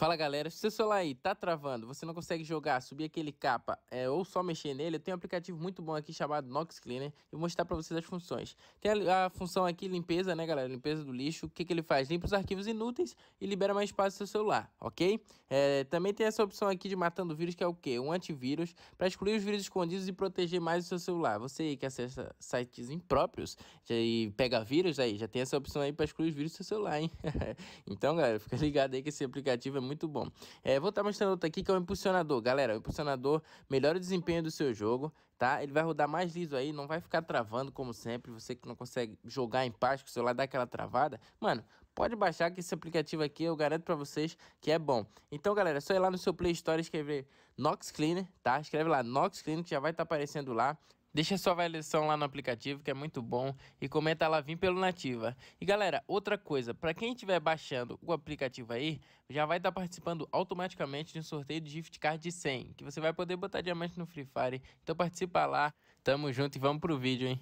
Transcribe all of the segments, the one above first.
Fala galera, se o seu celular aí tá travando, você não consegue jogar, subir aquele capa é, ou só mexer nele, eu tenho um aplicativo muito bom aqui chamado Nox Cleaner e vou mostrar para vocês as funções. Tem a, a, função aqui limpeza, né galera, limpeza do lixo, o que, que ele faz? Limpa os arquivos inúteis e libera mais espaço do seu celular, ok? É, também tem essa opção aqui de matando vírus que é o quê? Um antivírus para excluir os vírus escondidos e proteger mais o seu celular. Você aí que acessa sites impróprios já, e pega vírus aí, já tem essa opção aí para excluir os vírus do seu celular, hein? então galera, fica ligado aí que esse aplicativo é muito muito bom. É, vou estar tá mostrando outro aqui que é o impulsionador. Galera, o impulsionador melhora o desempenho do seu jogo, tá? Ele vai rodar mais liso aí, não vai ficar travando como sempre. Você que não consegue jogar em paz, que o celular dá aquela travada. Mano, pode baixar que esse aplicativo aqui eu garanto para vocês que é bom. Então, galera, é só ir lá no seu Play Store e escrever Nox Cleaner, tá? Escreve lá Nox Cleaner que já vai estar tá aparecendo lá. Deixa sua avaliação lá no aplicativo, que é muito bom, e comenta lá, vim pelo Nativa. E galera, outra coisa, para quem estiver baixando o aplicativo aí, já vai estar tá participando automaticamente de um sorteio de gift card de 100, que você vai poder botar diamante no Free Fire. Então participa lá, tamo junto e vamos pro vídeo, hein?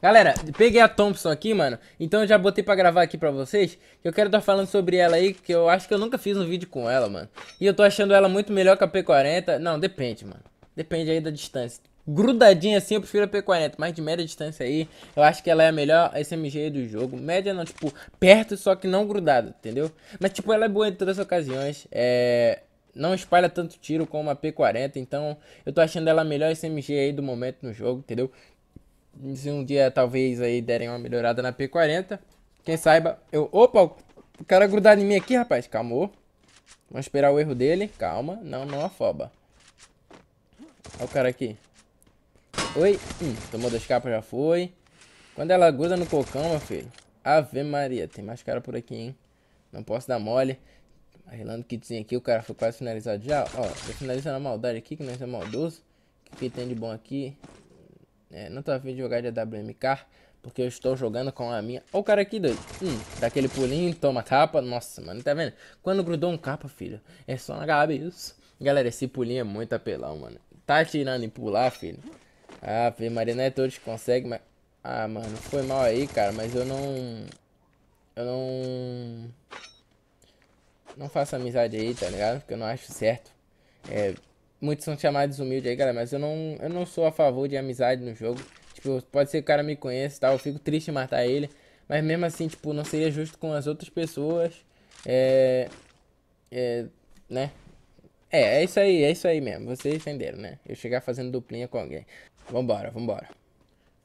Galera, peguei a Thompson aqui, mano, então eu já botei pra gravar aqui pra vocês, que eu quero estar tá falando sobre ela aí, que eu acho que eu nunca fiz um vídeo com ela, mano. E eu tô achando ela muito melhor que a P40, não, depende, mano. Depende aí da distância grudadinha assim, eu prefiro a P40, mas de média distância aí, eu acho que ela é a melhor SMG do jogo. Média não, tipo, perto, só que não grudada, entendeu? Mas, tipo, ela é boa em todas as ocasiões, é... Não espalha tanto tiro como a P40, então eu tô achando ela a melhor SMG aí do momento no jogo, entendeu? Se um dia talvez aí derem uma melhorada na P40, quem saiba, eu... Opa, o cara grudado em mim aqui, rapaz, calmou. Vamos esperar o erro dele, calma, não, não afoba. Olha o cara aqui. Oi. Hum, tomou dois capas, já foi. Quando ela gruda no cocão, meu filho. Ave Maria. Tem mais cara por aqui, hein? Não posso dar mole. Arrilando o kitzinho aqui. O cara foi quase finalizado já. Ó, vou finaliza na maldade aqui, que nós é maldoso. O que tem de bom aqui? É, não tô afim de jogar de AWMK. Porque eu estou jogando com a minha. Ó o cara aqui, doido. Hum, dá aquele pulinho, toma capa, Nossa, mano, tá vendo? Quando grudou um capa, filho, é só na cabeça. Galera, esse pulinho é muito apelão, mano. Tá tirando e pular, filho. Ah, Maria, não é todos que conseguem, mas... Ah, mano, foi mal aí, cara, mas eu não... Eu não... Não faço amizade aí, tá ligado? Porque eu não acho certo. É... Muitos são chamados humildes aí, galera, mas eu não, eu não sou a favor de amizade no jogo. Tipo, pode ser que o cara me conheça e tá? tal, eu fico triste em matar ele. Mas mesmo assim, tipo, não seria justo com as outras pessoas. É... É... Né? É, é isso aí, é isso aí mesmo. Vocês entenderam, né? Eu chegar fazendo duplinha com alguém. Vambora, vambora.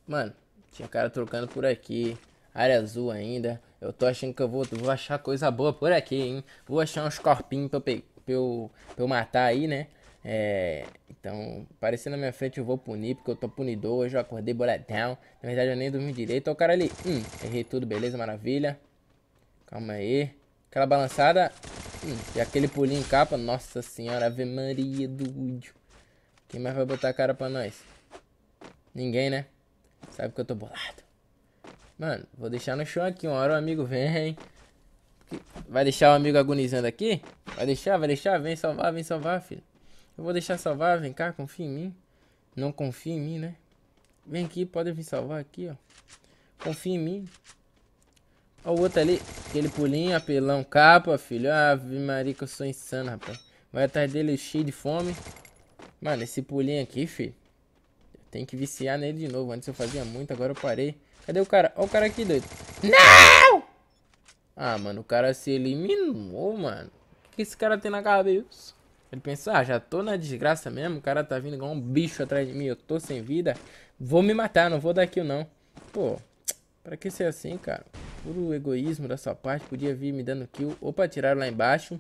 Mano, tinha um cara trocando por aqui. Área azul ainda. Eu tô achando que eu vou, vou achar coisa boa por aqui, hein? Vou achar uns corpinhos pra, pra, eu, pra eu matar aí, né? É, então, aparecendo na minha frente, eu vou punir, porque eu tô punidor. Hoje eu acordei boladão. Na verdade, eu nem dormi direito. Olha o cara ali. Hum, errei tudo, beleza, maravilha. Calma aí. Aquela balançada e aquele pulinho em capa, nossa senhora, ave maria do údio. Quem mais vai botar a cara pra nós? Ninguém, né? Sabe que eu tô bolado. Mano, vou deixar no chão aqui, uma hora o amigo vem. Vai deixar o amigo agonizando aqui? Vai deixar, vai deixar, vem salvar, vem salvar, filho. Eu vou deixar salvar, vem cá, confia em mim. Não confia em mim, né? Vem aqui, pode vir salvar aqui, ó. Confia em mim. Olha o outro ali. Aquele pulinho, apelão, capa, filho. Ave Maria, que eu sou insano, rapaz. Vai atrás dele cheio de fome. Mano, esse pulinho aqui, filho. Tem que viciar nele de novo. Antes eu fazia muito, agora eu parei. Cadê o cara? Olha o cara aqui, doido. Não! Ah, mano, o cara se eliminou, mano. O que esse cara tem na cabeça? Ele pensa, ah, já tô na desgraça mesmo. O cara tá vindo igual um bicho atrás de mim. Eu tô sem vida. Vou me matar, não vou dar kill, não. Pô, pra que ser assim, cara? Puro egoísmo da sua parte, podia vir me dando kill. Opa, tiraram lá embaixo.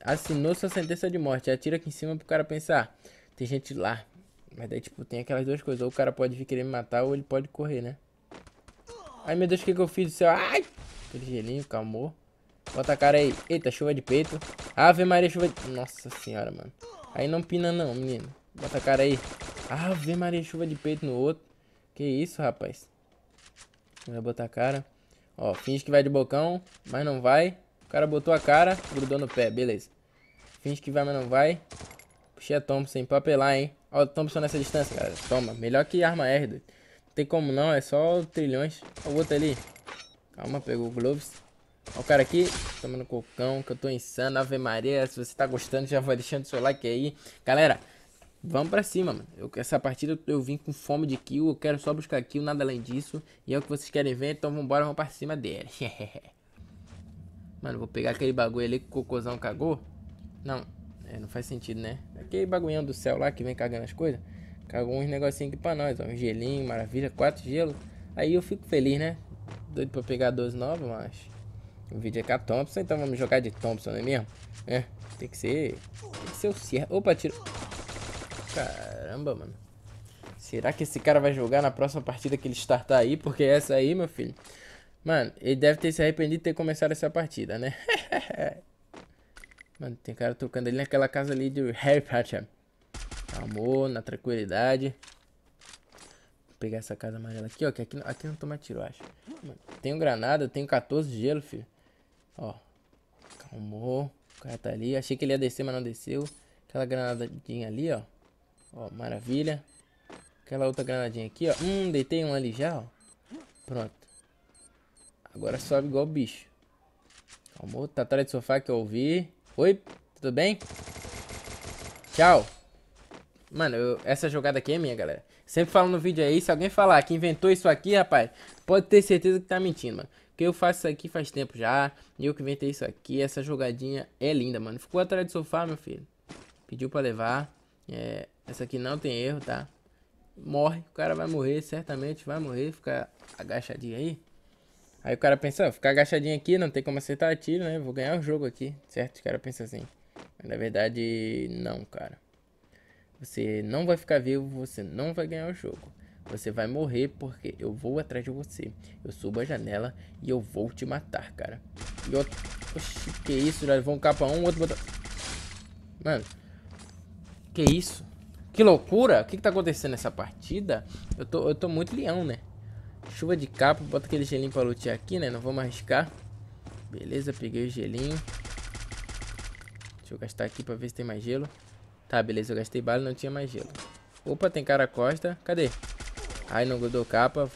Assinou sua sentença de morte. Atira aqui em cima pro cara pensar. Tem gente lá. Mas daí, tipo, tem aquelas duas coisas. Ou o cara pode vir querer me matar, ou ele pode correr, né? Ai, meu Deus, o que, que eu fiz do céu? Ai! Aquele gelinho, calmou. Bota a cara aí. Eita, chuva de peito. Ave Maria, chuva de... Nossa senhora, mano. Aí não pina não, menino. Bota a cara aí. Ave Maria, chuva de peito no outro. Que isso, rapaz. Vai botar a cara. Ó, finge que vai de bocão, mas não vai. O cara botou a cara, grudou no pé, beleza. Finge que vai, mas não vai. Puxei a Thompson pra apelar, hein. Ó, Thompson nessa distância, cara. Toma, melhor que arma R, doido. Não tem como não, é só trilhões. Ó, o outro ali. Calma, pegou o Gloves. Ó o cara aqui, tomando cocão, que eu tô insano, Ave Maria, se você tá gostando já vai deixando seu like aí. Galera, Vamos para cima, mano. Eu, essa partida eu vim com fome de kill, eu quero só buscar kill, nada além disso. E é o que vocês querem ver, então vambora, vamos pra cima dele. mano, vou pegar aquele bagulho ali que o cocôzão cagou. Não, é, não faz sentido, né? Aquele bagulhão do céu lá que vem cagando as coisas. Cagou uns negocinhos aqui pra nós, ó. Um gelinho, maravilha, quatro gelos. Aí eu fico feliz, né? Doido pra pegar 12 novos, mas... O vídeo é com a Thompson, então vamos jogar de Thompson, não é mesmo? É, tem que ser... Tem que ser o Sierra. Opa, tiro... Caramba, mano. Será que esse cara vai jogar na próxima partida que ele startar aí? Porque essa aí, meu filho... Mano, ele deve ter se arrependido de ter começado essa partida, né? mano, tem cara trocando ali naquela casa ali de Harry Potter. Amor, na tranquilidade. Vou pegar essa casa amarela aqui, ó. Que aqui, aqui não toma tiro, eu acho. Mano, tenho granada, tenho 14 gelo, filho. Ó. Calmou. O cara tá ali. Achei que ele ia descer, mas não desceu. Aquela granadinha ali, ó. Ó, maravilha. Aquela outra granadinha aqui, ó. Hum, deitei um ali já, ó. Pronto. Agora sobe igual bicho. Calma, tá atrás do sofá que eu ouvi. Oi, tudo bem? Tchau. Mano, eu, essa jogada aqui é minha, galera. Sempre falo no vídeo aí, é se alguém falar que inventou isso aqui, rapaz, pode ter certeza que tá mentindo, mano. Porque eu faço isso aqui faz tempo já, e eu que inventei isso aqui, essa jogadinha é linda, mano. Ficou atrás do sofá, meu filho. Pediu pra levar. É, essa aqui não tem erro, tá? Morre, o cara vai morrer, certamente vai morrer, ficar agachadinho aí. Aí o cara pensa, ó, ficar agachadinho aqui, não tem como acertar tiro, né? Vou ganhar o jogo aqui, certo? O cara pensa assim. Mas na verdade, não, cara. Você não vai ficar vivo, você não vai ganhar o jogo. Você vai morrer porque eu vou atrás de você. Eu subo a janela e eu vou te matar, cara. E outro... Oxi, que isso? Já levou um capa um, outro botão... Mano, que isso? Que loucura! O que, que tá acontecendo nessa partida? Eu tô, eu tô muito leão, né? Chuva de capa, bota aquele gelinho pra lutear aqui, né? Não vamos arriscar. Beleza, peguei o gelinho. Deixa eu gastar aqui pra ver se tem mais gelo. Tá, beleza, eu gastei bala e não tinha mais gelo. Opa, tem cara costa. Cadê? Ai, não grudou capa.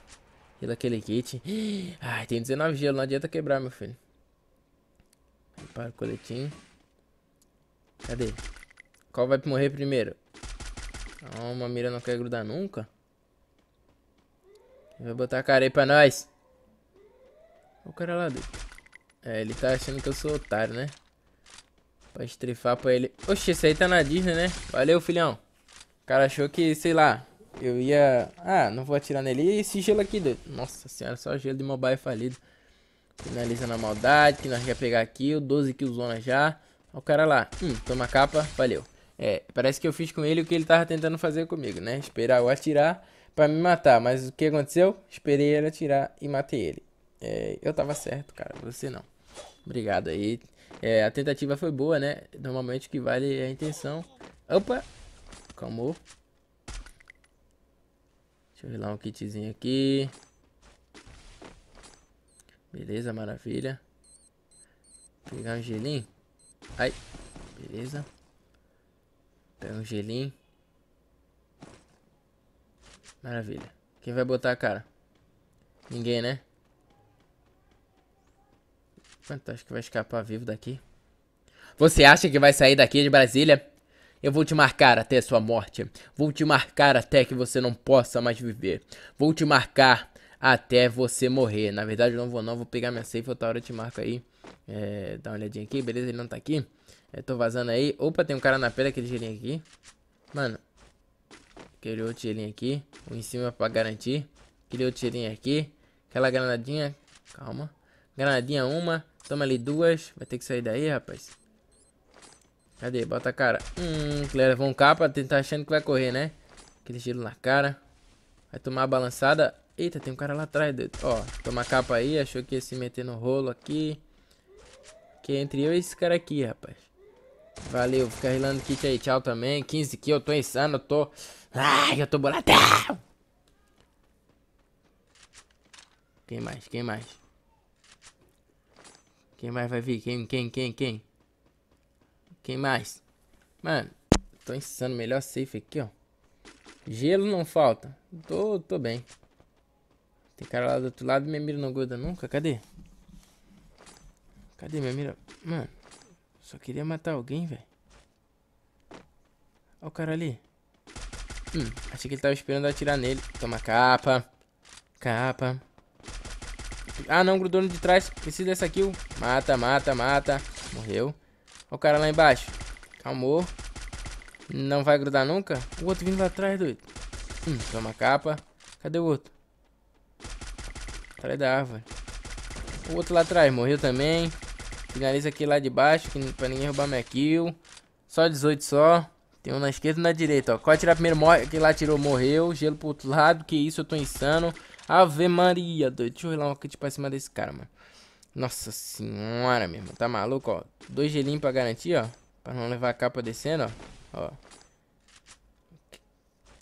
E aquele kit. Ai, tem 19 gelo, não adianta quebrar, meu filho. Repara o coletinho. Cadê? Qual vai morrer primeiro? Ah, uma mira não quer grudar nunca. vai botar a cara aí pra nós. O cara lá dentro. É, ele tá achando que eu sou otário, né? Pra estrefar pra ele. Oxe, esse aí tá na Disney, né? Valeu, filhão. O cara achou que, sei lá, eu ia... Ah, não vou atirar nele. E esse gelo aqui dentro. Nossa senhora, só gelo de mobile falido. Finaliza na maldade, que nós já pegar o 12 kills já. Olha o cara lá. Hum, toma capa, valeu. É, parece que eu fiz com ele o que ele tava tentando fazer comigo, né? Esperar eu atirar para me matar. Mas o que aconteceu? Esperei ele atirar e matei ele. É, eu tava certo, cara. Você não. Obrigado aí. É, a tentativa foi boa, né? Normalmente o que vale é a intenção. Opa! Calmou. Deixa eu ver lá um kitzinho aqui. Beleza, maravilha. Pegar um gelinho. Ai, beleza. Pega um gelinho. Maravilha. Quem vai botar a cara? Ninguém, né? Quanto acho que vai escapar vivo daqui? Você acha que vai sair daqui de Brasília? Eu vou te marcar até sua morte. Vou te marcar até que você não possa mais viver. Vou te marcar até você morrer. Na verdade, eu não vou não. Vou pegar minha safe outra hora eu te marco aí. É, dá uma olhadinha aqui. Beleza, ele não tá aqui. Eu tô vazando aí. Opa, tem um cara na pedra, aquele gelinho aqui. Mano. Aquele outro gelinho aqui. Um em cima pra garantir. Aquele outro gelinho aqui. Aquela granadinha. Calma. Granadinha uma. Toma ali duas. Vai ter que sair daí, rapaz. Cadê? Bota a cara. Hum, levou um capa. tenta achando que vai correr, né? Aquele gelo na cara. Vai tomar a balançada. Eita, tem um cara lá atrás. Ó, toma capa aí. Achou que ia se meter no rolo aqui. Que é entre eu e esse cara aqui, rapaz. Valeu, fica rilando kit aí, tchau também. 15 kills, eu tô insano, eu tô... Ai, eu tô boladão! Quem mais? Quem mais? Quem mais vai vir? Quem, quem, quem, quem? Quem mais? Mano, tô insano. Melhor safe aqui, ó. Gelo não falta. Tô, tô bem. Tem cara lá do outro lado. Minha mira não gruda nunca. Cadê? Cadê minha mira? Mano. Só queria matar alguém, velho. Olha o cara ali. Hum, achei que ele tava esperando atirar nele. Toma capa. Capa. Ah, não, grudou no de trás. Precisa dessa kill. Mata, mata, mata. Morreu. Olha o cara lá embaixo. Calmou. Não vai grudar nunca? O outro vindo lá atrás, doido. Hum, toma capa. Cadê o outro? Atrás da árvore. O outro lá atrás morreu também. Finaliza aqui lá de baixo, que, pra ninguém roubar minha kill. Só 18 só. Tem um na esquerda e na direita, ó. Qual atirar primeiro? Morre. Que lá atirou, morreu. Gelo pro outro lado. Que isso, eu tô insano. Ave Maria, doido. Deixa eu rolar um kit pra cima desse cara, mano. Nossa senhora, meu irmão. Tá maluco, ó. Dois gelinhos pra garantir, ó. Pra não levar a capa descendo, ó. Ó.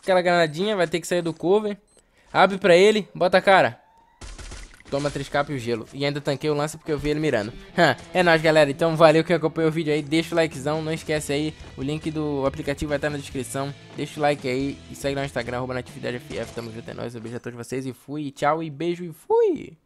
Aquela granadinha vai ter que sair do cover. Abre pra ele. Bota a cara. Toma 3k e o gelo. E ainda tanquei o lance porque eu vi ele mirando. é nóis, galera. Então valeu que acompanhou o vídeo aí. Deixa o likezão. Não esquece aí. O link do aplicativo vai estar na descrição. Deixa o like aí. E segue no Instagram, arroba natividadeff. Tamo junto, é nóis. Um beijo a todos vocês e fui. Tchau e beijo e fui.